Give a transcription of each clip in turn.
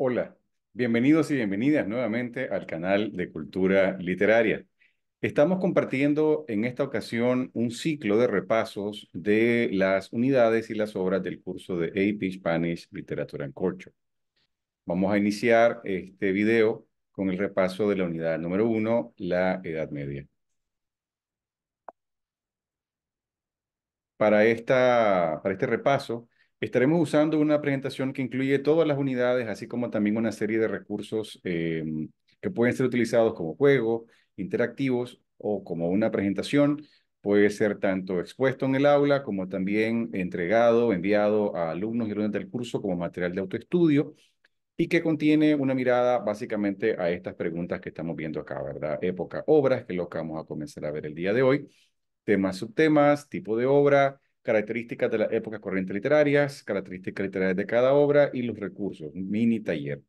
Hola, bienvenidos y bienvenidas nuevamente al canal de Cultura Literaria. Estamos compartiendo en esta ocasión un ciclo de repasos de las unidades y las obras del curso de AP Spanish Literature and Culture. Vamos a iniciar este video con el repaso de la unidad número uno, la Edad Media. Para, esta, para este repaso, Estaremos usando una presentación que incluye todas las unidades, así como también una serie de recursos em, que pueden ser utilizados como juego, interactivos o como una presentación. Puede ser tanto expuesto en el aula como también entregado, enviado a alumnos y alumnas del curso como material de autoestudio y que contiene una mirada básicamente a estas preguntas que estamos viendo acá, ¿verdad? Época, obras, que es lo que vamos a comenzar a ver el día de hoy, temas, subtemas, tipo de obra, características de las épocas corrientes literarias, características literarias de cada obra y los recursos, mini taller.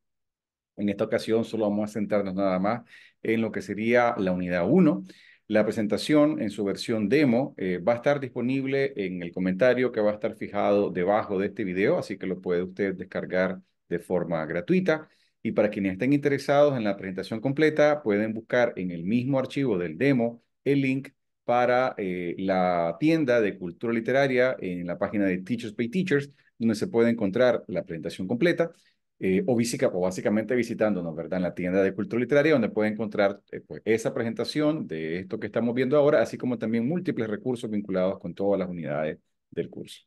En esta ocasión solo vamos a centrarnos nada más en lo que sería la unidad 1. La presentación en su versión demo eh, va a estar disponible en el comentario que va a estar fijado debajo de este video, así que lo puede usted descargar de forma gratuita. Y para quienes estén interesados en la presentación completa, pueden buscar en el mismo archivo del demo el link para eh, la tienda de cultura literaria en la página de Teachers Pay Teachers, donde se puede encontrar la presentación completa. Eh, o, básicamente visitándonos, ¿verdad? En la tienda de cultura literaria, donde puede encontrar eh, pues, esa presentación de esto que estamos viendo ahora, así como también múltiples recursos vinculados con todas las unidades del curso.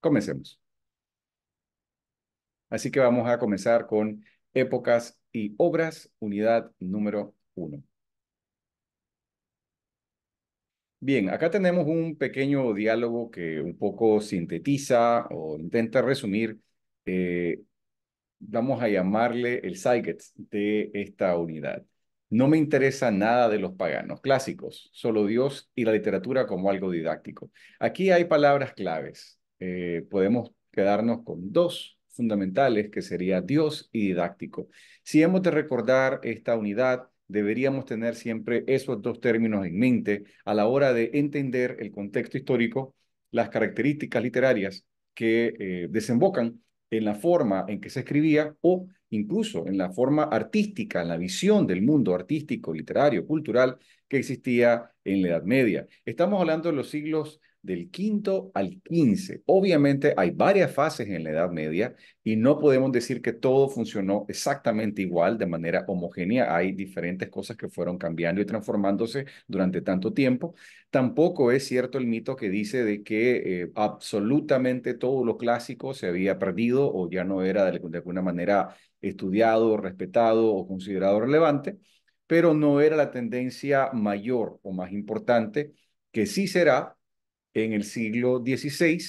Comencemos. Así que vamos a comenzar con épocas y obras, unidad número uno. Bien, acá tenemos un pequeño diálogo que un poco sintetiza o intenta resumir, eh, vamos a llamarle el Saiget de esta unidad. No me interesa nada de los paganos clásicos, solo Dios y la literatura como algo didáctico. Aquí hay palabras claves. Eh, podemos quedarnos con dos fundamentales que sería Dios y didáctico. Si hemos de recordar esta unidad, deberíamos tener siempre esos dos términos en mente a la hora de entender el contexto histórico, las características literarias que eh, desembocan en la forma en que se escribía o incluso en la forma artística, en la visión del mundo artístico, literario, cultural que existía en la Edad Media. Estamos hablando de los siglos del quinto al quince. Obviamente hay varias fases en la Edad Media y no podemos decir que todo funcionó exactamente igual, de manera homogénea. Hay diferentes cosas que fueron cambiando y transformándose durante tanto tiempo. Tampoco es cierto el mito que dice de que eh, absolutamente todo lo clásico se había perdido o ya no era de alguna manera estudiado, respetado o considerado relevante, pero no era la tendencia mayor o más importante que sí será en el siglo XVI,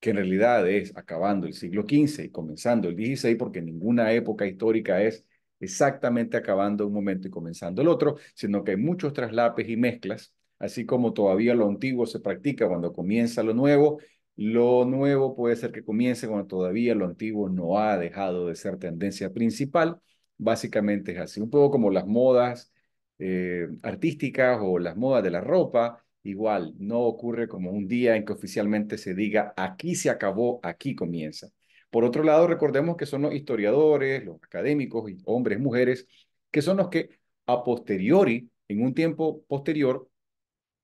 que en realidad es acabando el siglo XV y comenzando el XVI, porque ninguna época histórica es exactamente acabando un momento y comenzando el otro, sino que hay muchos traslapes y mezclas, así como todavía lo antiguo se practica cuando comienza lo nuevo, lo nuevo puede ser que comience cuando todavía lo antiguo no ha dejado de ser tendencia principal, básicamente es así, un poco como las modas eh, artísticas o las modas de la ropa, igual, no ocurre como un día en que oficialmente se diga aquí se acabó, aquí comienza. Por otro lado, recordemos que son los historiadores, los académicos, hombres, mujeres, que son los que a posteriori, en un tiempo posterior,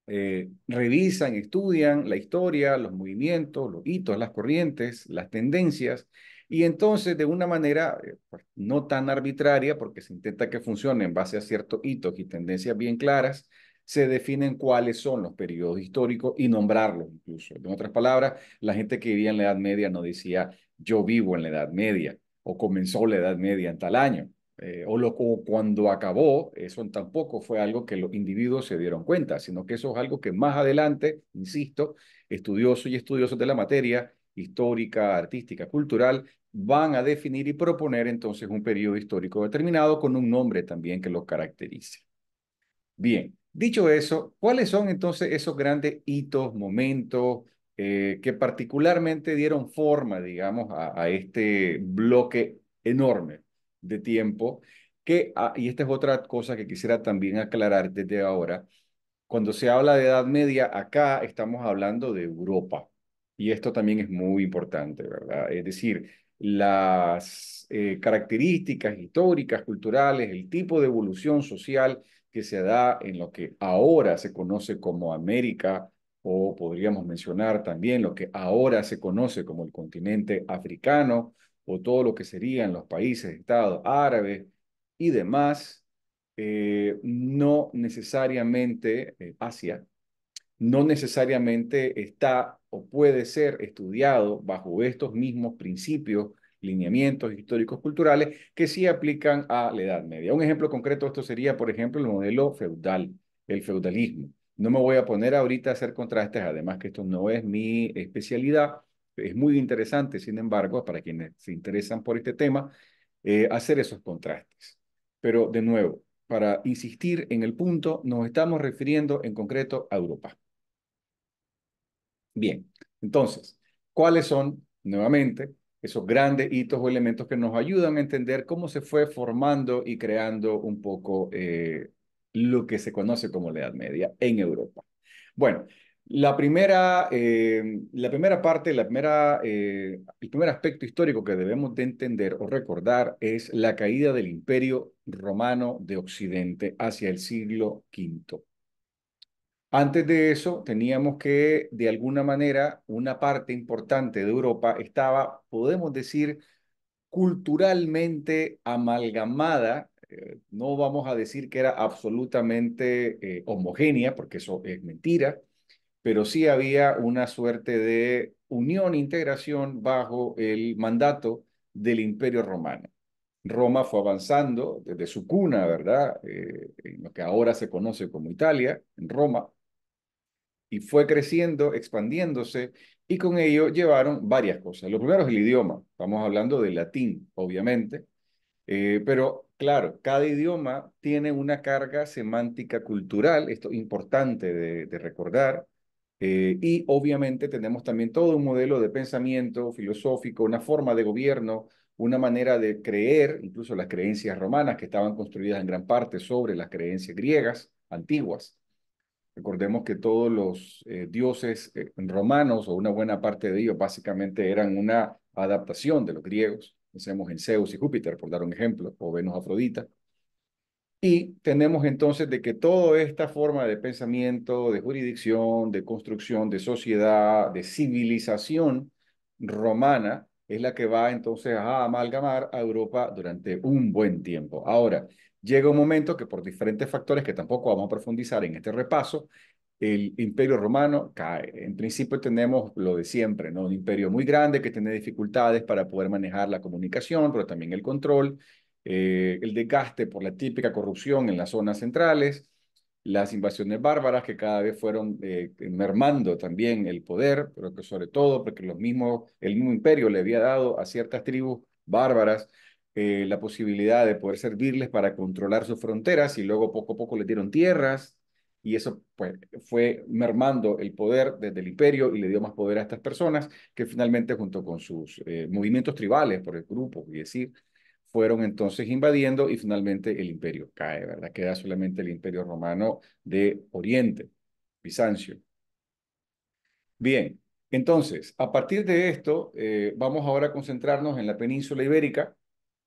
eh, revisan, estudian la historia, los movimientos, los hitos, las corrientes, las tendencias, y entonces de una manera eh, pues, no tan arbitraria, porque se intenta que funcione en base a ciertos hitos y tendencias bien claras, se definen cuáles son los periodos históricos y nombrarlos incluso. En otras palabras, la gente que vivía en la Edad Media no decía yo vivo en la Edad Media o comenzó la Edad Media en tal año. Eh, o, cuando acabó, eso tampoco fue algo que los individuos se dieron cuenta, sino que eso es algo que más adelante, insisto, estudiosos y estudiosos de la materia histórica, artística, cultural, van a definir y proponer entonces un periodo histórico determinado con un nombre también que lo caracterice. Bien, Dicho eso, ¿cuáles son entonces esos grandes hitos, momentos eh, que particularmente dieron forma, digamos, a, este bloque enorme de tiempo? Que, ah, y esta es otra cosa que quisiera también aclarar desde ahora, cuando se habla de Edad Media, acá estamos hablando de Europa. Y esto también es muy importante, ¿verdad? Es decir, las eh, características históricas, culturales, el tipo de evolución social que se da en lo que ahora se conoce como América o podríamos mencionar también lo que ahora se conoce como el continente africano o todo lo que serían los países, estados árabes y demás, eh, no necesariamente eh, Asia, no necesariamente está o puede ser estudiado bajo estos mismos principios lineamientos históricos culturales que sí aplican a la Edad Media. Un ejemplo concreto de esto sería, por ejemplo, el modelo feudal, el feudalismo. No me voy a poner ahorita a hacer contrastes, además que esto no es mi especialidad, es muy interesante, sin embargo, para quienes se interesan por este tema, eh, hacer esos contrastes. Pero de nuevo, para insistir en el punto, nos estamos refiriendo en concreto a Europa. Bien, entonces, ¿cuáles son, nuevamente, esos grandes hitos o elementos que nos ayudan a entender cómo se fue formando y creando un poco eh, lo que se conoce como la Edad Media en Europa. Bueno, la primera, eh, la primera parte, la eh, el primer aspecto histórico que debemos de entender o recordar es la caída del Imperio Romano de Occidente hacia el siglo V antes de eso, teníamos que, de alguna manera, una parte importante de Europa estaba, podemos decir, culturalmente amalgamada. Eh, no vamos a decir que era absolutamente eh, homogénea, porque eso es mentira, pero sí había una suerte de unión, integración bajo el mandato del Imperio Romano. Roma fue avanzando desde su cuna, ¿verdad? Eh, en lo que ahora se conoce como Italia, en Roma, y fue creciendo, expandiéndose, y con ello llevaron varias cosas. Lo primero es el idioma, estamos hablando del latín, obviamente, eh, pero claro, cada idioma tiene una carga semántica cultural, esto es importante de, recordar, eh, y obviamente tenemos también todo un modelo de pensamiento filosófico, una forma de gobierno, una manera de creer, incluso las creencias romanas que estaban construidas en gran parte sobre las creencias griegas antiguas. Recordemos que todos los eh, dioses eh, romanos, o una buena parte de ellos, básicamente eran una adaptación de los griegos. Pensemos en Zeus y Júpiter, por dar un ejemplo, o Venus Afrodita. Y tenemos entonces de que toda esta forma de pensamiento, de jurisdicción, de construcción, de sociedad, de civilización romana, es la que va entonces a amalgamar a Europa durante un buen tiempo. Ahora, llega un momento que por diferentes factores que tampoco vamos a profundizar en este repaso, el imperio romano cae. En principio tenemos lo de siempre, Un imperio muy grande que tiene dificultades para poder manejar la comunicación, pero también el control, eh, el desgaste por la típica corrupción en las zonas centrales, las invasiones bárbaras que cada vez fueron eh, mermando también el poder, pero que sobre todo porque los mismos, el mismo imperio le había dado a ciertas tribus bárbaras eh, la posibilidad de poder servirles para controlar sus fronteras y luego poco a poco le dieron tierras y eso pues, fue mermando el poder desde el imperio y le dio más poder a estas personas que finalmente junto con sus eh, movimientos tribales por el grupo y decir fueron entonces invadiendo y finalmente el imperio cae, ¿verdad? Queda solamente el imperio romano de Oriente, Bizancio. Bien, entonces, a partir de esto, eh, vamos ahora a concentrarnos en la península ibérica,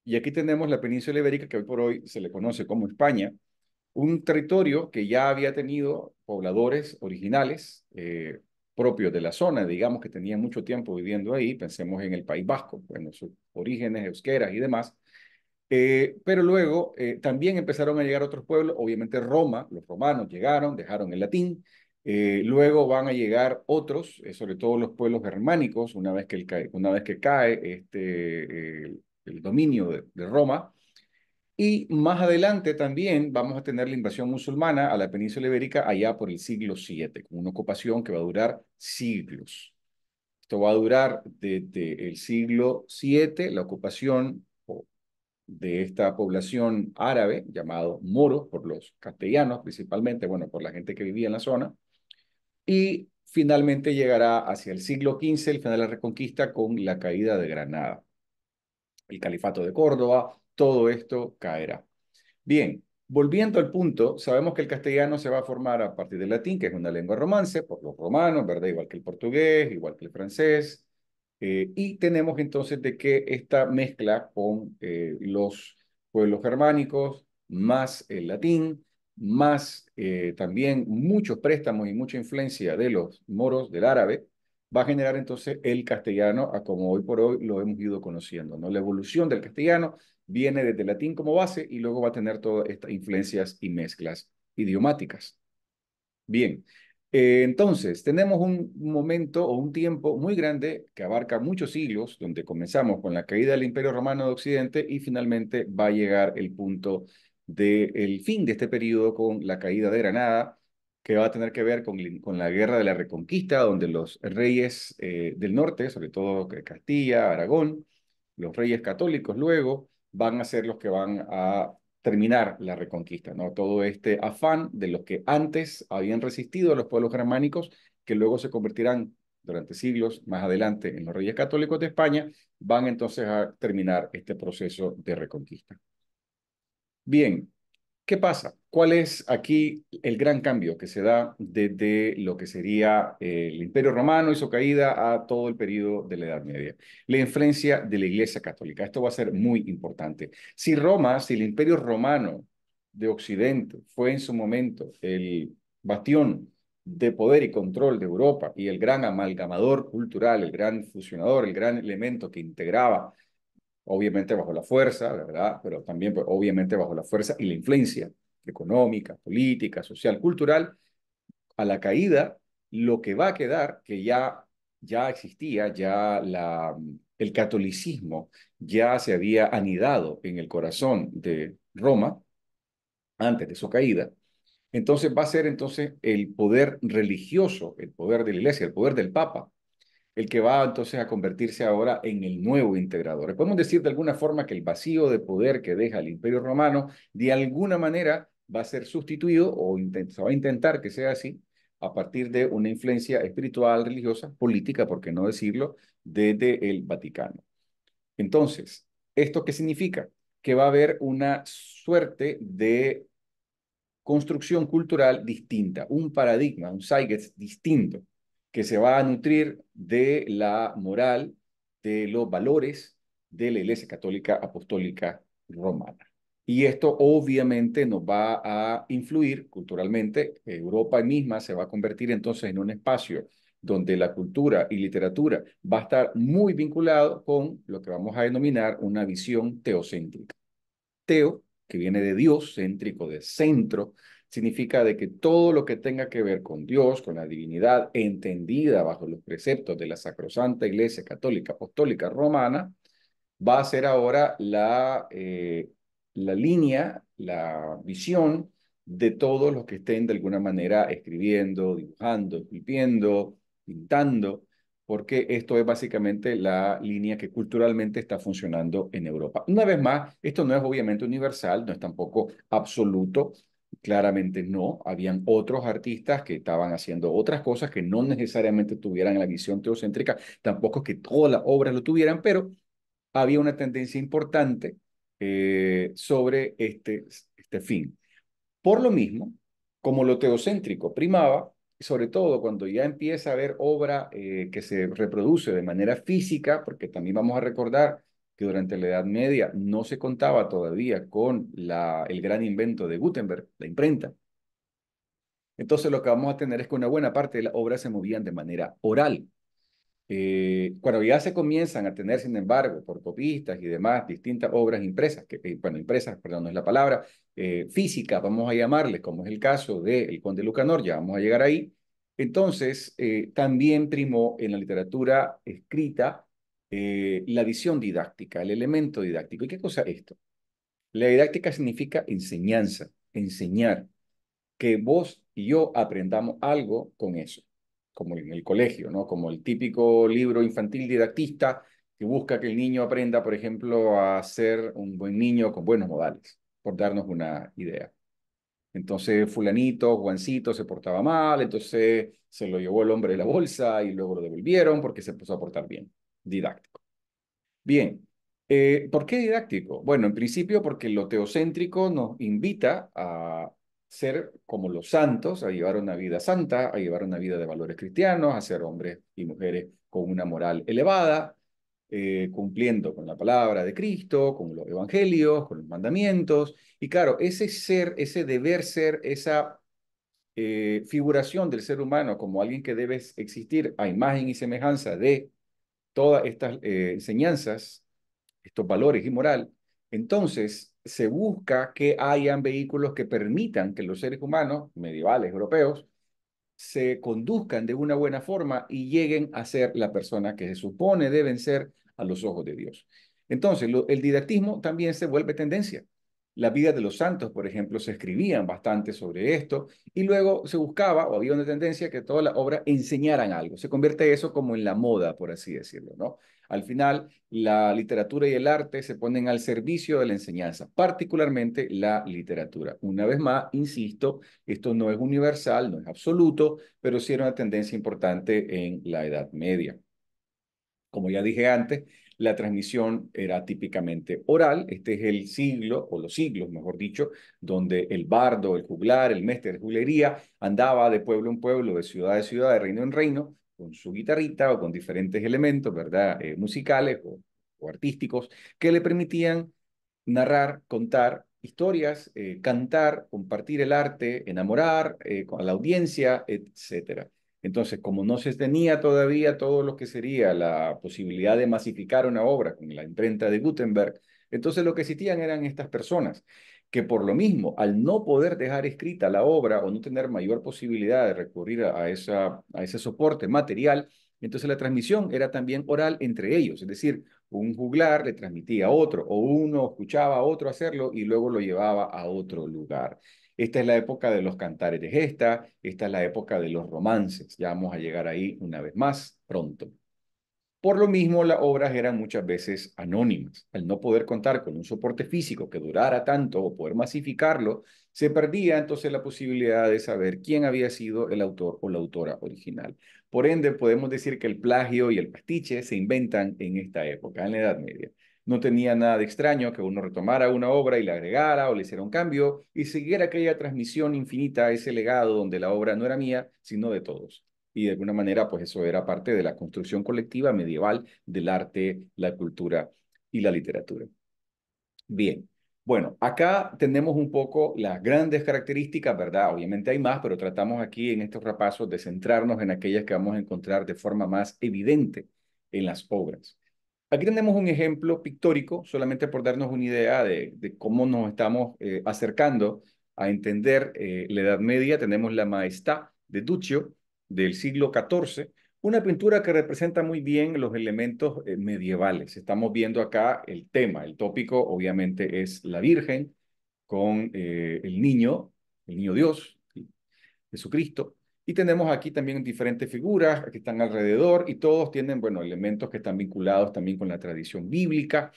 y aquí tenemos la península ibérica que hoy por hoy se le conoce como España, un territorio que ya había tenido pobladores originales eh, propios de la zona, digamos que tenían mucho tiempo viviendo ahí, pensemos en el País Vasco, bueno, sus orígenes euskera y demás, eh, pero luego eh, también empezaron a llegar otros pueblos, obviamente Roma, los romanos llegaron, dejaron el latín, luego van a llegar otros, sobre todo los pueblos germánicos, una vez que, una vez que cae este, el dominio de, Roma. Y más adelante también vamos a tener la invasión musulmana a la península ibérica allá por el siglo VII, con una ocupación que va a durar siglos. Esto va a durar desde el siglo VII, la ocupación de esta población árabe, llamado Moro, por los castellanos principalmente, bueno, por la gente que vivía en la zona, y finalmente llegará hacia el siglo XV, el final de la Reconquista, con la caída de Granada el califato de Córdoba, todo esto caerá. Bien, volviendo al punto, sabemos que el castellano se va a formar a partir del latín, que es una lengua romance, por los romanos, ¿verdad? Igual que el portugués, igual que el francés. Eh, y tenemos entonces de que esta mezcla con eh, los pueblos germánicos, más el latín, más eh, también muchos préstamos y mucha influencia de los moros, del árabe, va a generar entonces el castellano a como hoy por hoy lo hemos ido conociendo. ¿no? La evolución del castellano viene desde latín como base y luego va a tener todas estas influencias y mezclas idiomáticas. Bien, eh, entonces tenemos un momento o un tiempo muy grande que abarca muchos siglos, donde comenzamos con la caída del Imperio Romano de Occidente y finalmente va a llegar el punto del fin de este periodo con la caída de Granada que va a tener que ver con, la guerra de la Reconquista, donde los reyes eh, del norte, sobre todo Castilla, Aragón, los reyes católicos luego, van a ser los que van a terminar la reconquista, ¿no? Todo este afán de los que antes habían resistido a los pueblos germánicos, que luego se convertirán durante siglos más adelante en los reyes católicos de España, van entonces a terminar este proceso de reconquista. Bien, ¿Qué pasa? ¿Cuál es aquí el gran cambio que se da desde lo que sería eh, el Imperio Romano y su caída a todo el periodo de la Edad Media? La influencia de la Iglesia Católica. Esto va a ser muy importante. Si Roma, si el Imperio Romano de Occidente fue en su momento el bastión de poder y control de Europa y el gran amalgamador cultural, el gran fusionador, el gran elemento que integraba obviamente bajo la fuerza, la ¿verdad? Pero también pues, obviamente bajo la fuerza y la influencia económica, política, social, cultural, a la caída, lo que va a quedar, que ya, ya existía, ya la, el catolicismo ya se había anidado en el corazón de Roma antes de su caída, entonces va a ser entonces el poder religioso, el poder de la iglesia, el poder del papa, el que va entonces a convertirse ahora en el nuevo integrador. Podemos decir de alguna forma que el vacío de poder que deja el imperio romano, de alguna manera va a ser sustituido o se va a intentar que sea así a partir de una influencia espiritual, religiosa, política, por qué no decirlo, desde el Vaticano. Entonces, ¿esto qué significa? Que va a haber una suerte de construcción cultural distinta, un paradigma, un zeitgeist distinto que se va a nutrir de la moral, de los valores de la Iglesia Católica Apostólica Romana. Y esto obviamente nos va a influir culturalmente. Europa misma se va a convertir entonces en un espacio donde la cultura y literatura va a estar muy vinculado con lo que vamos a denominar una visión teocéntrica. Teo, que viene de Dios, céntrico, de centro, significa de que todo lo que tenga que ver con Dios, con la divinidad entendida bajo los preceptos de la sacrosanta Iglesia Católica Apostólica Romana, va a ser ahora la, eh, la línea, la visión de todos los que estén de alguna manera escribiendo, dibujando, escribiendo, pintando, porque esto es básicamente la línea que culturalmente está funcionando en Europa. Una vez más, esto no es obviamente universal, no es tampoco absoluto, Claramente no, habían otros artistas que estaban haciendo otras cosas que no necesariamente tuvieran la visión teocéntrica, tampoco que todas las obras lo tuvieran, pero había una tendencia importante eh, sobre este, este fin. Por lo mismo, como lo teocéntrico primaba, sobre todo cuando ya empieza a haber obra eh, que se reproduce de manera física, porque también vamos a recordar que durante la Edad Media no se contaba todavía con la, el gran invento de Gutenberg, la imprenta. Entonces lo que vamos a tener es que una buena parte de las obras se movían de manera oral. Eh, cuando ya se comienzan a tener, sin embargo, por copistas y demás, distintas obras impresas, que, eh, bueno, impresas, perdón, no es la palabra, eh, físicas, vamos a llamarles, como es el caso del de conde Lucanor, ya vamos a llegar ahí. Entonces, también primó en la literatura escrita eh, la visión didáctica, el elemento didáctico. ¿Y qué cosa es esto? La didáctica significa enseñanza, enseñar, que vos y yo aprendamos algo con eso, como en el colegio, ¿no? Como el típico libro infantil didactista que busca que el niño aprenda, por ejemplo, a ser un buen niño con buenos modales, por darnos una idea. Entonces fulanito, Juancito se portaba mal, entonces se lo llevó el hombre de la bolsa y luego lo devolvieron porque se puso a portar bien didáctico. Bien, eh, ¿por qué didáctico? Bueno, en principio porque lo teocéntrico nos invita a ser como los santos, a llevar una vida santa, a llevar una vida de valores cristianos, a ser hombres y mujeres con una moral elevada, eh, cumpliendo con la palabra de Cristo, con los evangelios, con los mandamientos. Y claro, ese ser, ese deber ser, esa eh, figuración del ser humano como alguien que debe existir a imagen y semejanza de todas estas eh, enseñanzas, estos valores y moral, entonces se busca que hayan vehículos que permitan que los seres humanos medievales europeos se conduzcan de una buena forma y lleguen a ser la persona que se supone deben ser a los ojos de Dios. Entonces, el didactismo también se vuelve tendencia. La vida de los santos, por ejemplo, se escribían bastante sobre esto y luego se buscaba o había una tendencia que toda la obra enseñaran algo. Se convierte eso como en la moda, por así decirlo, ¿no? Al final, la literatura y el arte se ponen al servicio de la enseñanza, particularmente la literatura. Una vez más, insisto, esto no es universal, no es absoluto, pero sí era una tendencia importante en la Edad Media. Como ya dije antes, la transmisión era típicamente oral. Este es el siglo, o los siglos, mejor dicho, donde el bardo, el juglar, el mestre de juglería andaba de pueblo en pueblo, de ciudad en ciudad, de reino en reino, con su guitarrita o con diferentes elementos, ¿verdad?, eh, musicales o, artísticos, que le permitían narrar, contar historias, eh, cantar, compartir el arte, enamorar a eh, la audiencia, etcétera. Entonces, como no se tenía todavía todo lo que sería la posibilidad de masificar una obra con la imprenta de Gutenberg, entonces lo que existían eran estas personas que por lo mismo, al no poder dejar escrita la obra o no tener mayor posibilidad de recurrir a, ese soporte material, entonces la transmisión era también oral entre ellos, es decir, un juglar le transmitía a otro o uno escuchaba a otro hacerlo y luego lo llevaba a otro lugar. Esta es la época de los cantares de gesta, esta es la época de los romances. Ya vamos a llegar ahí una vez más pronto. Por lo mismo, las obras eran muchas veces anónimas. Al no poder contar con un soporte físico que durara tanto o poder masificarlo, se perdía entonces la posibilidad de saber quién había sido el autor o la autora original. Por ende, podemos decir que el plagio y el pastiche se inventan en esta época, en la Edad Media. No tenía nada de extraño que uno retomara una obra y la agregara o le hiciera un cambio y siguiera aquella transmisión infinita, ese legado donde la obra no era mía, sino de todos. Y de alguna manera, pues eso era parte de la construcción colectiva medieval del arte, la cultura y la literatura. Bien, bueno, acá tenemos un poco las grandes características, ¿verdad? Obviamente hay más, pero tratamos aquí en estos repasos de centrarnos en aquellas que vamos a encontrar de forma más evidente en las obras. Aquí tenemos un ejemplo pictórico, solamente por darnos una idea de, cómo nos estamos eh, acercando a entender eh, la Edad Media. Tenemos la maestad de Duccio del siglo XIV, una pintura que representa muy bien los elementos eh, medievales. Estamos viendo acá el tema, el tópico obviamente es la Virgen con el niño, el niño Dios, Jesucristo, y tenemos aquí también diferentes figuras que están alrededor y todos tienen, bueno, elementos que están vinculados también con la tradición bíblica.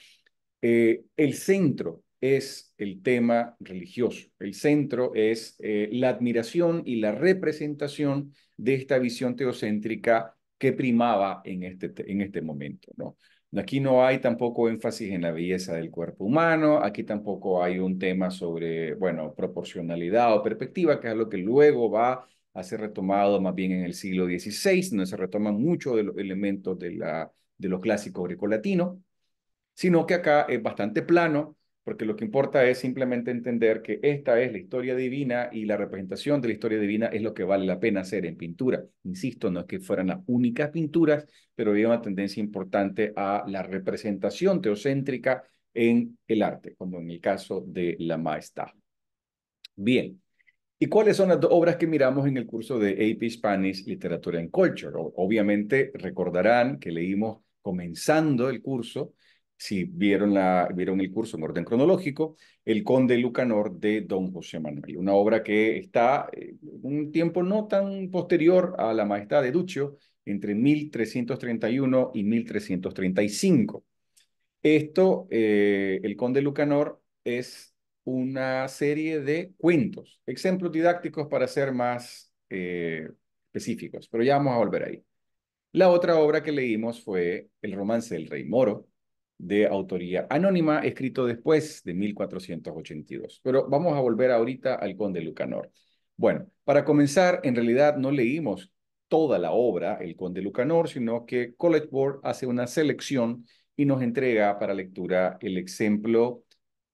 Eh, el centro es el tema religioso, el centro es eh, la admiración y la representación de esta visión teocéntrica que primaba en este, en este momento, ¿no? Aquí no hay tampoco énfasis en la belleza del cuerpo humano, aquí tampoco hay un tema sobre, bueno, proporcionalidad o perspectiva, que es lo que luego va hace retomado más bien en el siglo XVI, no se retoman muchos de los elementos de, la, de lo clásico grecolatino, sino que acá es bastante plano, porque lo que importa es simplemente entender que esta es la historia divina y la representación de la historia divina es lo que vale la pena hacer en pintura. Insisto, no es que fueran las únicas pinturas, pero había una tendencia importante a la representación teocéntrica en el arte, como en el caso de la maestad. Bien, ¿Y cuáles son las dos obras que miramos en el curso de AP Spanish Literature and Culture? Obviamente recordarán que leímos comenzando el curso, si vieron, el curso en orden cronológico, El Conde Lucanor de Don José Manuel, una obra que está eh, un tiempo no tan posterior a La Majestad de Duccio, entre 1331 y 1335. Esto, eh, El Conde Lucanor, es una serie de cuentos, ejemplos didácticos para ser más eh, específicos, pero ya vamos a volver ahí. La otra obra que leímos fue El romance del rey moro, de autoría anónima, escrito después de 1482. Pero vamos a volver ahorita al conde Lucanor. Bueno, para comenzar, en realidad no leímos toda la obra, El conde Lucanor, sino que College Board hace una selección y nos entrega para lectura el ejemplo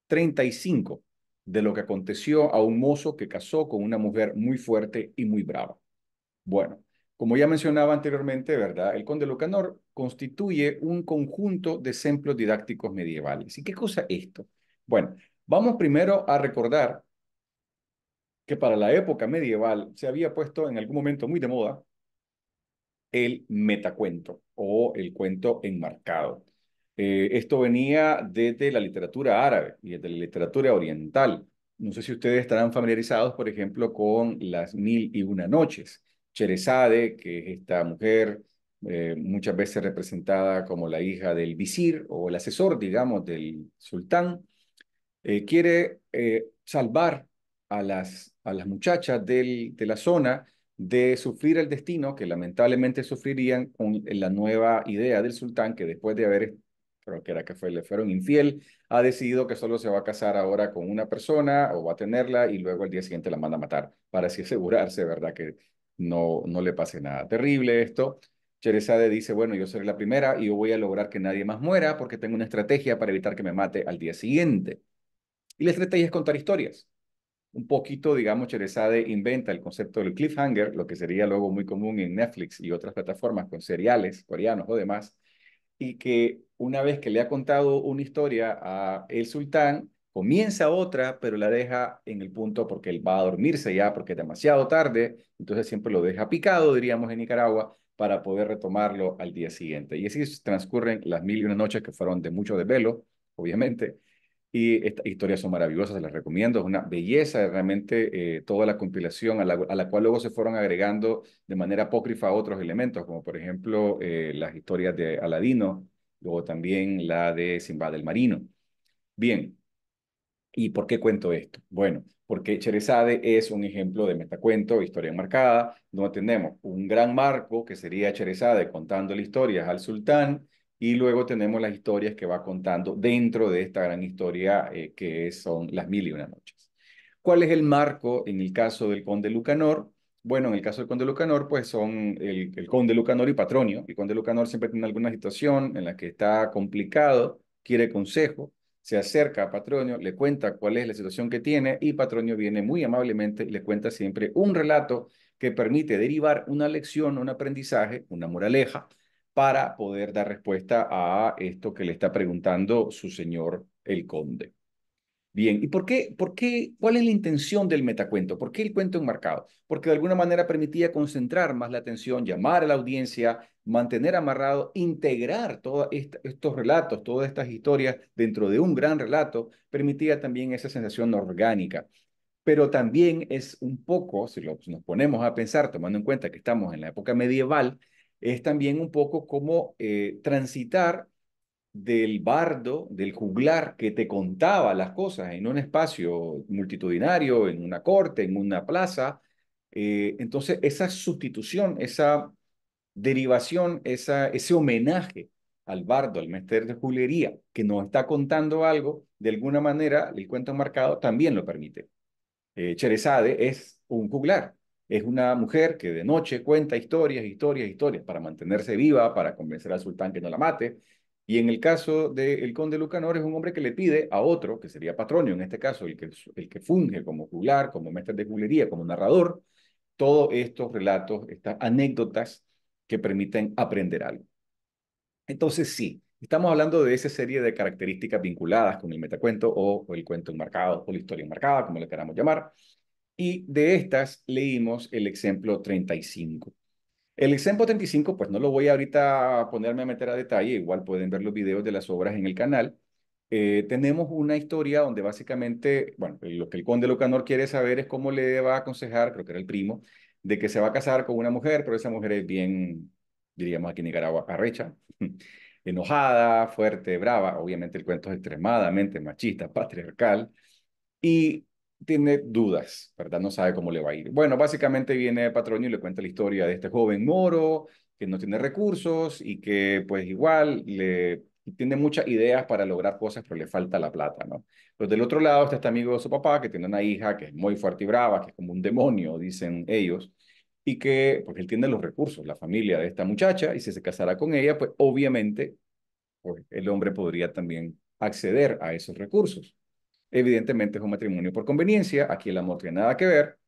35 de lo que aconteció a un mozo que casó con una mujer muy fuerte y muy brava. Bueno, como ya mencionaba anteriormente, ¿verdad? El conde Lucanor constituye un conjunto de ejemplos didácticos medievales. ¿Y qué cosa es esto? Bueno, vamos primero a recordar que para la época medieval se había puesto en algún momento muy de moda el metacuento o el cuento enmarcado. Eh, esto venía desde la literatura árabe y desde la literatura oriental. No sé si ustedes estarán familiarizados, por ejemplo, con las mil y una noches. Cheresade, que es esta mujer eh, muchas veces representada como la hija del visir o el asesor, digamos, del sultán, eh, quiere salvar a las, a las muchachas del, de la zona de sufrir el destino que lamentablemente sufrirían con la nueva idea del sultán que después de haber pero que era que fue, le fueron infiel, ha decidido que solo se va a casar ahora con una persona o va a tenerla y luego al día siguiente la manda a matar, para así asegurarse, ¿verdad? Que no, no le pase nada terrible esto. Cheresade dice, bueno, yo seré la primera y yo voy a lograr que nadie más muera porque tengo una estrategia para evitar que me mate al día siguiente. Y la estrategia es contar historias. Un poquito, digamos, Cheresade inventa el concepto del cliffhanger, lo que sería luego muy común en Netflix y otras plataformas con seriales coreanos o demás, y que una vez que le ha contado una historia a el sultán, comienza otra, pero la deja en el punto porque él va a dormirse ya, porque es demasiado tarde, entonces siempre lo deja picado, diríamos en Nicaragua, para poder retomarlo al día siguiente. Y así transcurren las mil y una noches que fueron de mucho desvelo, obviamente, y estas historias son maravillosas, las recomiendo. Es una belleza realmente eh, toda la compilación a la, cual luego se fueron agregando de manera apócrifa otros elementos, como por ejemplo eh, las historias de Aladino, luego también la de Simbad el Marino. Bien, ¿y por qué cuento esto? Bueno, porque Cheresade es un ejemplo de metacuento, historia enmarcada, donde tenemos un gran marco que sería Cherezade contando la al sultán, y luego tenemos las historias que va contando dentro de esta gran historia eh, que son las mil y una noches. ¿Cuál es el marco en el caso del conde Lucanor? Bueno, en el caso del conde Lucanor, pues son el, el conde Lucanor y Patronio. El conde Lucanor siempre tiene alguna situación en la que está complicado, quiere consejo, se acerca a Patronio, le cuenta cuál es la situación que tiene y Patronio viene muy amablemente y le cuenta siempre un relato que permite derivar una lección, un aprendizaje, una moraleja para poder dar respuesta a esto que le está preguntando su señor el conde. Bien, ¿y por qué, por qué, cuál es la intención del metacuento? ¿Por qué el cuento enmarcado? Porque de alguna manera permitía concentrar más la atención, llamar a la audiencia, mantener amarrado, integrar todos estos relatos, todas estas historias dentro de un gran relato, permitía también esa sensación orgánica. Pero también es un poco, si nos ponemos a pensar, tomando en cuenta que estamos en la época medieval, es también un poco como eh, transitar del bardo, del juglar que te contaba las cosas en un espacio multitudinario, en una corte, en una plaza. Eh, entonces, esa sustitución, esa derivación, esa, ese homenaje al bardo, al mester de julería, que nos está contando algo, de alguna manera el cuento marcado también lo permite. Eh, Cherezade es un juglar, es una mujer que de noche cuenta historias, historias, historias para mantenerse viva, para convencer al sultán que no la mate. Y en el caso del el conde Lucanor es un hombre que le pide a otro, que sería Patronio en este caso, el que, el que funge como juglar, como maestro de juglería, como narrador, todos estos relatos, estas anécdotas que permiten aprender algo. Entonces sí, estamos hablando de esa serie de características vinculadas con el metacuento o, o el cuento enmarcado o la historia enmarcada, como le queramos llamar y de estas leímos el ejemplo 35. El ejemplo 35, pues no lo voy ahorita a ponerme a meter a detalle, igual pueden ver los videos de las obras en el canal. Eh, tenemos una historia donde básicamente, bueno, lo que el conde Lucanor quiere saber es cómo le va a aconsejar, creo que era el primo, de que se va a casar con una mujer, pero esa mujer es bien, diríamos aquí en Nicaragua, arrecha, enojada, fuerte, brava. Obviamente el cuento es extremadamente machista, patriarcal. Y tiene dudas, ¿verdad? No sabe cómo le va a ir. Bueno, básicamente viene Patronio y le cuenta la historia de este joven moro que no tiene recursos y que pues igual le tiene muchas ideas para lograr cosas, pero le falta la plata, ¿no? Pero del otro lado está este amigo de su papá que tiene una hija que es muy fuerte y brava, que es como un demonio, dicen ellos, y que, porque él tiene los recursos, la familia de esta muchacha, y si se casara con ella, pues obviamente pues, el hombre podría también acceder a esos recursos evidentemente es un matrimonio por conveniencia, aquí el amor tiene nada que ver.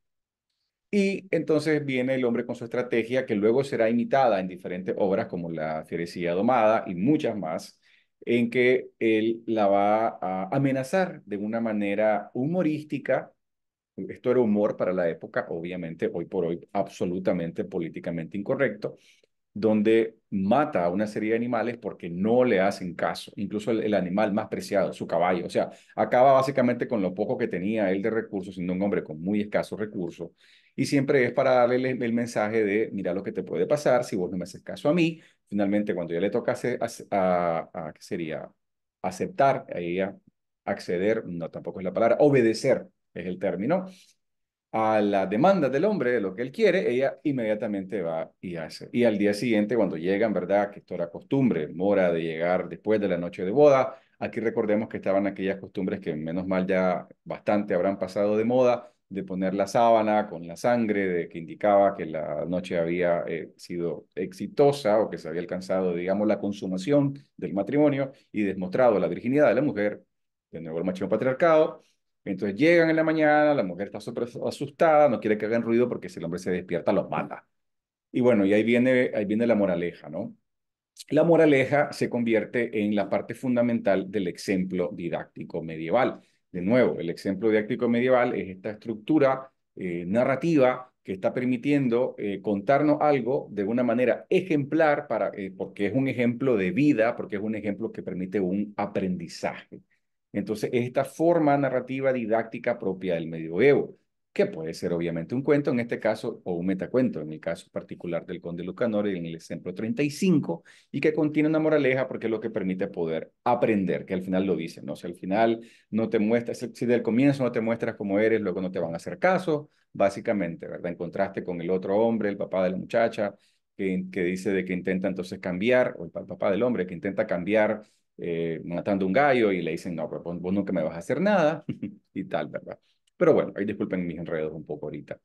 Y entonces viene el hombre con su estrategia que luego será imitada en diferentes obras como la fierecía domada y muchas más, en que él la va a amenazar de una manera humorística. Esto era humor para la época, obviamente hoy por hoy absolutamente políticamente incorrecto, donde mata a una serie de animales porque no le hacen caso, incluso el, animal más preciado, su caballo. O sea, acaba básicamente con lo poco que tenía él de recursos, siendo un hombre con muy escasos recursos. Y siempre es para darle el, mensaje de, mira lo que te puede pasar si vos no me haces caso a mí. Finalmente, cuando ya le toca a, a, sería? Aceptar a acceder, no tampoco es la palabra, obedecer es el término, a la demanda del hombre, de lo que él quiere, ella inmediatamente va y hace. Y al día siguiente, cuando llegan, ¿verdad? Que esto era costumbre, mora de llegar después de la noche de boda. Aquí recordemos que estaban aquellas costumbres que menos mal ya bastante habrán pasado de moda, de poner la sábana con la sangre, de que indicaba que la noche había eh, sido exitosa o que se había alcanzado, digamos, la consumación del matrimonio y demostrado la virginidad de la mujer, de nuevo el machismo patriarcado, entonces llegan en la mañana, la mujer está asustada, no quiere que hagan ruido porque si el hombre se despierta los mata. Y bueno, y ahí viene, ahí viene la moraleja, ¿no? La moraleja se convierte en la parte fundamental del ejemplo didáctico medieval. De nuevo, el ejemplo didáctico medieval es esta estructura eh, narrativa que está permitiendo eh, contarnos algo de una manera ejemplar, para, eh, porque es un ejemplo de vida, porque es un ejemplo que permite un aprendizaje. Entonces, esta forma narrativa didáctica propia del medioevo, que puede ser obviamente un cuento en este caso o un metacuento, en el caso particular del conde Lucanor en el ejemplo 35, y que contiene una moraleja porque es lo que permite poder aprender, que al final lo dice ¿no? si al final no te muestras, si del comienzo no te muestras como eres, luego no te van a hacer caso, básicamente, ¿verdad? En contraste con el otro hombre, el papá de la muchacha, que, dice de que intenta entonces cambiar, o el papá del hombre que intenta cambiar eh, matando un gallo y le dicen, no, pues vos, nunca me vas a hacer nada y tal, ¿verdad? Pero bueno, ahí disculpen mis enredos un poco ahorita.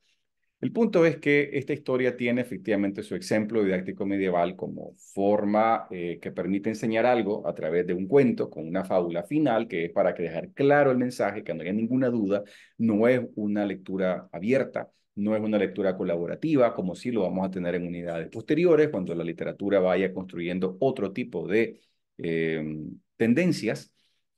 El punto es que esta historia tiene efectivamente su ejemplo didáctico medieval como forma eh, que permite enseñar algo a través de un cuento con una fábula final que es para que dejar claro el mensaje, que no haya ninguna duda, no es una lectura abierta, no es una lectura colaborativa como sí lo vamos a tener en unidades posteriores cuando la literatura vaya construyendo otro tipo de Em, tendencias,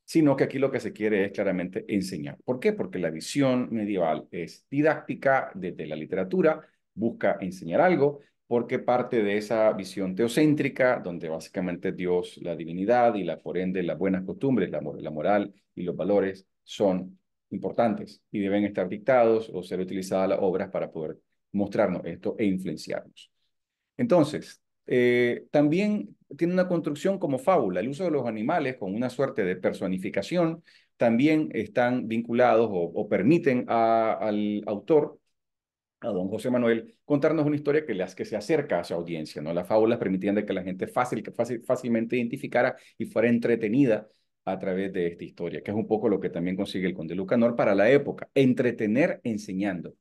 sino que aquí lo que se quiere es claramente enseñar. ¿Por qué? Porque la visión medieval es didáctica desde la literatura, busca enseñar algo, porque parte de esa visión teocéntrica, donde básicamente Dios, la divinidad y la, por ende las buenas costumbres, la moral y los valores son importantes y deben estar dictados o ser utilizadas las obras para poder mostrarnos esto e influenciarnos. Entonces, eh, también tiene una construcción como fábula. El uso de los animales con una suerte de personificación también están vinculados o, permiten al autor, a don José Manuel, contarnos una historia que, las, que se acerca a su audiencia. ¿no? Las fábulas permitían de que la gente fácil, fácil, fácilmente identificara y fuera entretenida a través de esta historia, que es un poco lo que también consigue el conde Lucanor para la época, entretener enseñando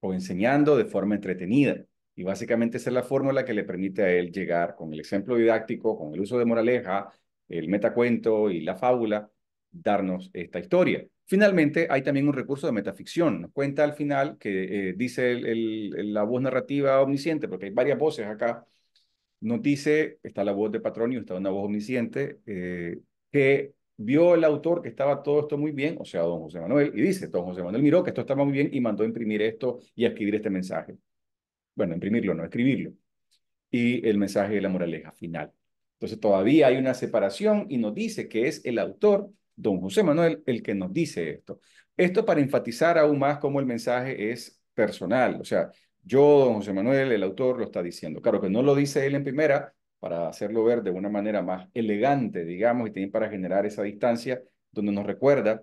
o enseñando de forma entretenida. Y básicamente esa es la fórmula que le permite a él llegar con el ejemplo didáctico, con el uso de moraleja, el metacuento y la fábula, darnos esta historia. Finalmente, hay también un recurso de metaficción. Nos cuenta al final que eh, dice la voz narrativa omnisciente, porque hay varias voces acá. Nos dice, está la voz de Patronio, está una voz omnisciente, eh, que vio el autor que estaba todo esto muy bien, o sea, don José Manuel, y dice, don José Manuel miró que esto estaba muy bien y mandó imprimir esto y escribir este mensaje bueno, imprimirlo, no escribirlo, y el mensaje de la moraleja final. Entonces todavía hay una separación y nos dice que es el autor, don José Manuel, el que nos dice esto. Esto para enfatizar aún más cómo el mensaje es personal, o sea, yo, don José Manuel, el autor, lo está diciendo. Claro que no lo dice él en primera, para hacerlo ver de una manera más elegante, digamos, y también para generar esa distancia donde nos recuerda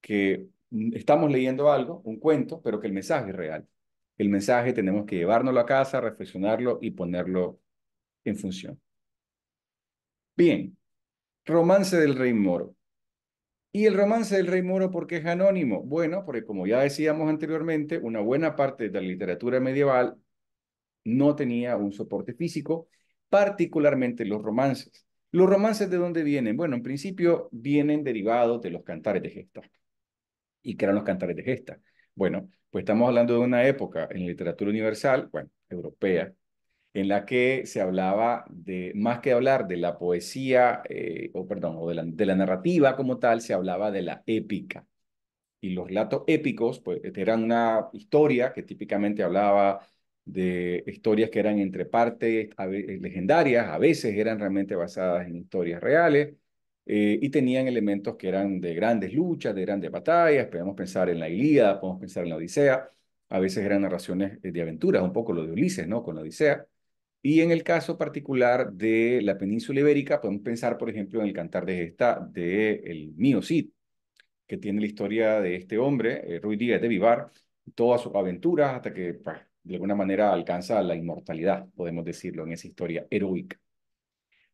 que estamos leyendo algo, un cuento, pero que el mensaje es real el mensaje, tenemos que llevárnoslo a casa, reflexionarlo y ponerlo en función. Bien, romance del rey moro. ¿Y el romance del rey moro por qué es anónimo? Bueno, porque como ya decíamos anteriormente, una buena parte de la literatura medieval no tenía un soporte físico, particularmente los romances. ¿Los romances de dónde vienen? Bueno, en principio vienen derivados de los cantares de gesta. ¿Y qué eran los cantares de gesta? Bueno, pues estamos hablando de una época en la literatura universal, bueno, europea, en la que se hablaba de, más que hablar de la poesía, eh, o perdón, de la, narrativa como tal, se hablaba de la épica. Y los relatos épicos, pues, eran una historia que típicamente hablaba de historias que eran entre partes legendarias, a veces eran realmente basadas en historias reales, eh, y tenían elementos que eran de grandes luchas, de grandes batallas, podemos pensar en la Ilíada, podemos pensar en la Odisea, a veces eran narraciones eh, de aventuras, un poco lo de Ulises, ¿no? Con la Odisea. Y en el caso particular de la península ibérica, podemos pensar, por ejemplo, en el cantar de gesta de el mío Cid, que tiene la historia de este hombre, eh, Díaz de Vivar, todas sus aventuras hasta que, pues, de alguna manera, alcanza la inmortalidad, podemos decirlo, en esa historia heroica.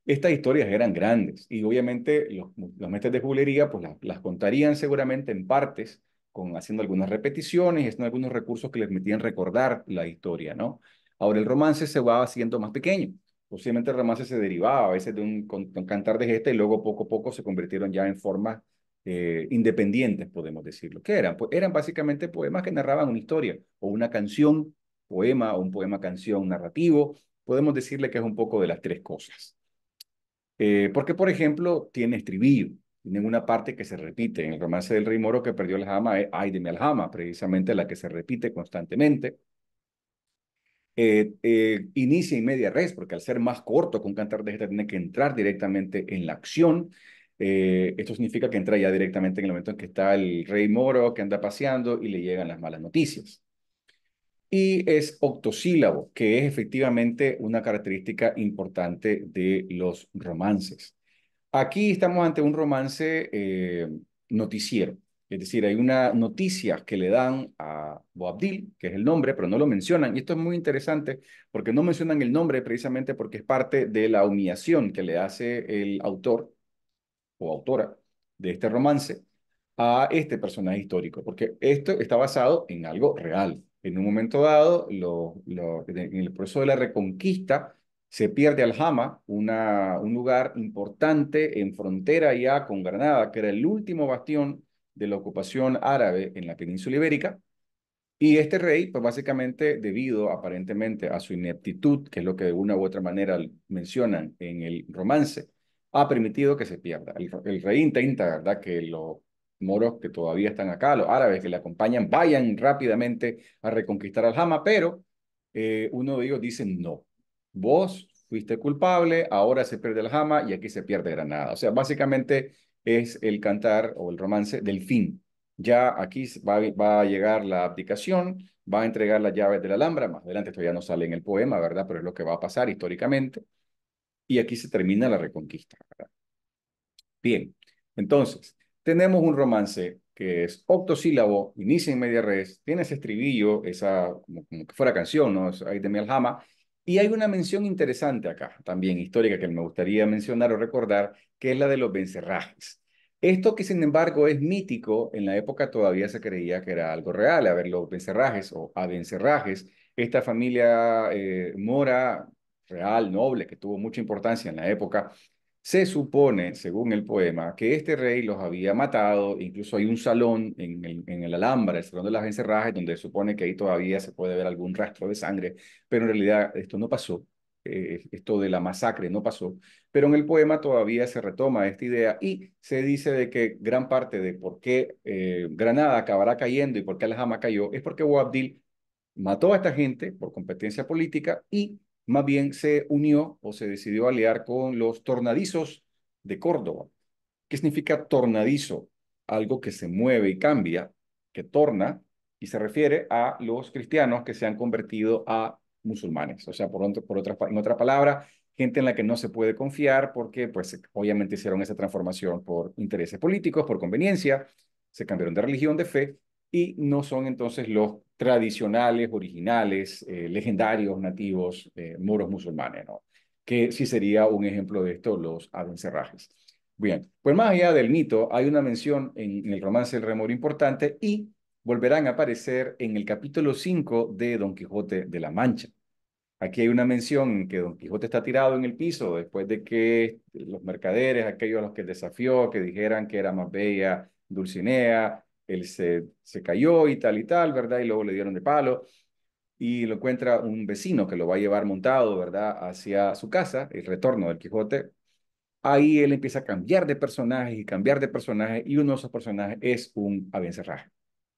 Estas historias eran grandes y obviamente los, los de jubilería pues las, contarían seguramente en partes, con, haciendo algunas repeticiones haciendo algunos recursos que les metían recordar la historia, ¿no? Ahora el romance se va haciendo más pequeño. Posiblemente el romance se derivaba a veces de un, cantar de gesta y luego poco a poco se convirtieron ya en formas eh, independientes, podemos decirlo. ¿Qué eran? Pues eran básicamente poemas que narraban una historia o una canción, poema o un poema canción narrativo. Podemos decirle que es un poco de las tres cosas. Eh, porque, por ejemplo, tiene estribillo, tiene una parte que se repite. En el romance del rey moro que perdió la jama es eh, Ay de mi aljama, precisamente la que se repite constantemente. Eh, inicia en media res, porque al ser más corto con cantar de esta tiene que entrar directamente en la acción. esto significa que entra ya directamente en el momento en que está el rey moro, que anda paseando y le llegan las malas noticias y es octosílabo, que es efectivamente una característica importante de los romances. Aquí estamos ante un romance eh, noticiero, es decir, hay una noticia que le dan a Boabdil, que es el nombre, pero no lo mencionan. Y esto es muy interesante porque no mencionan el nombre precisamente porque es parte de la humillación que le hace el autor o autora de este romance a este personaje histórico, porque esto está basado en algo real en un momento dado, en el proceso de la reconquista, se pierde Alhama, una, un lugar importante en frontera ya con Granada, que era el último bastión de la ocupación árabe en la península ibérica. Y este rey, pues básicamente debido aparentemente a su ineptitud, que es lo que de una u otra manera mencionan en el romance, ha permitido que se pierda. El, el rey intenta, ¿verdad?, que lo moros que todavía están acá, los árabes que le acompañan, vayan rápidamente a reconquistar al Hama, pero eh, uno de ellos dice, no, vos fuiste culpable, ahora se pierde el Hama y aquí se pierde Granada. O sea, básicamente es el cantar o el romance del fin. Ya aquí va, a llegar la abdicación, va a entregar las llaves de la Alhambra, más adelante esto ya no sale en el poema, ¿verdad? Pero es lo que va a pasar históricamente. Y aquí se termina la reconquista, Bien, entonces, tenemos un romance que es octosílabo, inicia en media res, tiene ese estribillo, esa como, que fuera canción, ¿no? Ahí de Mialjama. Y hay una mención interesante acá, también histórica, que me gustaría mencionar o recordar, que es la de los vencerrajes. Esto que sin embargo es mítico, en la época todavía se creía que era algo real, a ver, los vencerrajes o abencerrajes, esta familia eh, mora real, noble, que tuvo mucha importancia en la época, se supone, según el poema, que este rey los había matado, incluso hay un salón en el, Alhambra, el Salón de las encerrajes, donde se supone que ahí todavía se puede ver algún rastro de sangre, pero en realidad esto no pasó, eh, esto de la masacre no pasó, pero en el poema todavía se retoma esta idea y se dice de que gran parte de por qué eh, Granada acabará cayendo y por qué Alhama cayó es porque Wabdil mató a esta gente por competencia política y más bien se unió o se decidió aliar con los tornadizos de Córdoba. ¿Qué significa tornadizo? Algo que se mueve y cambia, que torna, y se refiere a los cristianos que se han convertido a musulmanes. O sea, por, por otra, en otra palabra, gente en la que no se puede confiar porque, pues, obviamente hicieron esa transformación por intereses políticos, por conveniencia, se cambiaron de religión, de fe, y no son entonces los tradicionales, originales, eh, legendarios, nativos, eh, moros musulmanes, ¿no? Que sí sería un ejemplo de esto, los abencerrajes. Bien, pues más allá del mito, hay una mención en, el romance El Remor importante y volverán a aparecer en el capítulo 5 de Don Quijote de la Mancha. Aquí hay una mención en que Don Quijote está tirado en el piso después de que los mercaderes, aquellos a los que desafió, que dijeran que era más bella Dulcinea, él se, se cayó y tal y tal, ¿verdad? Y luego le dieron de palo y lo encuentra un vecino que lo va a llevar montado, ¿verdad? Hacia su casa, el retorno del Quijote. Ahí él empieza a cambiar de personaje y cambiar de personaje y uno de esos personajes es un Abencerraje.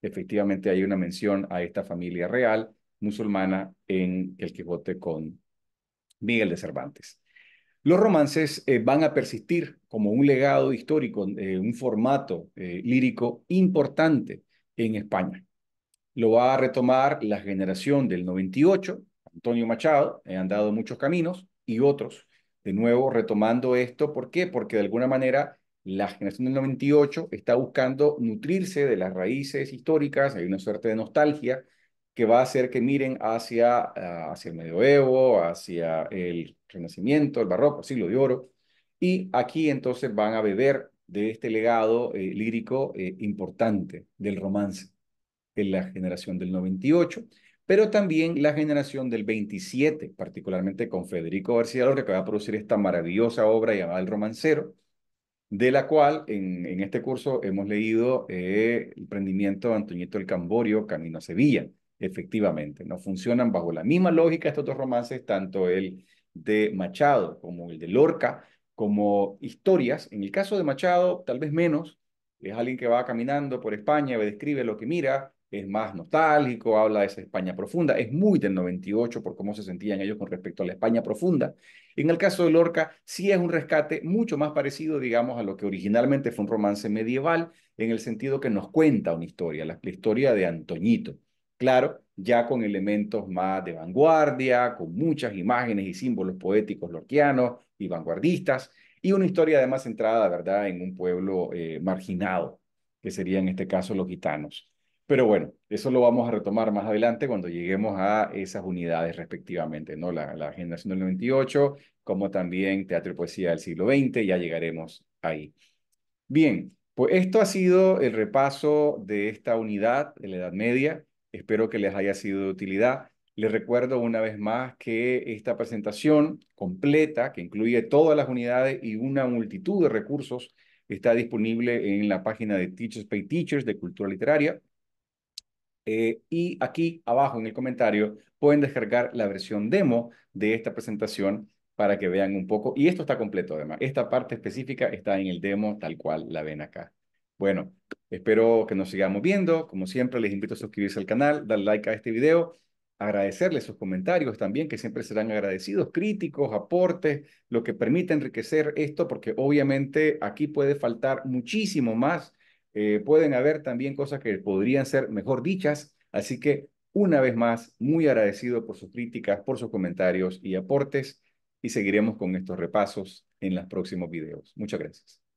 Efectivamente hay una mención a esta familia real musulmana en El Quijote con Miguel de Cervantes. Los romances eh, van a persistir como un legado histórico, eh, un formato eh, lírico importante en España. Lo va a retomar la generación del 98, Antonio Machado, han dado muchos caminos, y otros. De nuevo, retomando esto, ¿por qué? Porque de alguna manera la generación del 98 está buscando nutrirse de las raíces históricas, hay una suerte de nostalgia que va a hacer que miren hacia, ah, hacia el medioevo, hacia el renacimiento, el barroco, el siglo de oro, y aquí entonces van a beber de este legado eh, lírico eh, importante del romance en la generación del 98, pero también la generación del 27, particularmente con Federico García Lorca, que va a producir esta maravillosa obra llamada El Romancero, de la cual en, este curso hemos leído eh, El prendimiento de Antoñito el Camborio, Camino a Sevilla efectivamente, ¿no? Funcionan bajo la misma lógica estos dos romances, tanto el de Machado como el de Lorca, como historias. En el caso de Machado, tal vez menos, es alguien que va caminando por España, describe lo que mira, es más nostálgico, habla de esa España profunda, es muy del 98 por cómo se sentían ellos con respecto a la España profunda. En el caso de Lorca, sí es un rescate mucho más parecido, digamos, a lo que originalmente fue un romance medieval, en el sentido que nos cuenta una historia, la, historia de Antoñito. Claro, ya con elementos más de vanguardia, con muchas imágenes y símbolos poéticos lorquianos y vanguardistas, y una historia además centrada, ¿verdad?, en un pueblo eh, marginado, que sería en este caso los gitanos. Pero bueno, eso lo vamos a retomar más adelante cuando lleguemos a esas unidades respectivamente, ¿no? La, la Generación del 98, como también Teatro y Poesía del siglo XX, ya llegaremos ahí. Bien, pues esto ha sido el repaso de esta unidad de la Edad Media. Espero que les haya sido de utilidad. Les recuerdo una vez más que esta presentación completa, que incluye todas las unidades y una multitud de recursos, está disponible en la página de Teachers Pay Teachers de Cultura Literaria. Eh, y aquí abajo en el comentario pueden descargar la versión demo de esta presentación para que vean un poco. Y esto está completo además. Esta parte específica está en el demo tal cual la ven acá. Bueno, Espero que nos sigamos viendo. Como siempre, les invito a suscribirse al canal, dar like a este video, agradecerles sus comentarios también, que siempre serán agradecidos, críticos, aportes, lo que permite enriquecer esto, porque obviamente aquí puede faltar muchísimo más. Eh, pueden haber también cosas que podrían ser mejor dichas. Así que, una vez más, muy agradecido por sus críticas, por sus comentarios y aportes. Y seguiremos con estos repasos en los próximos videos. Muchas gracias.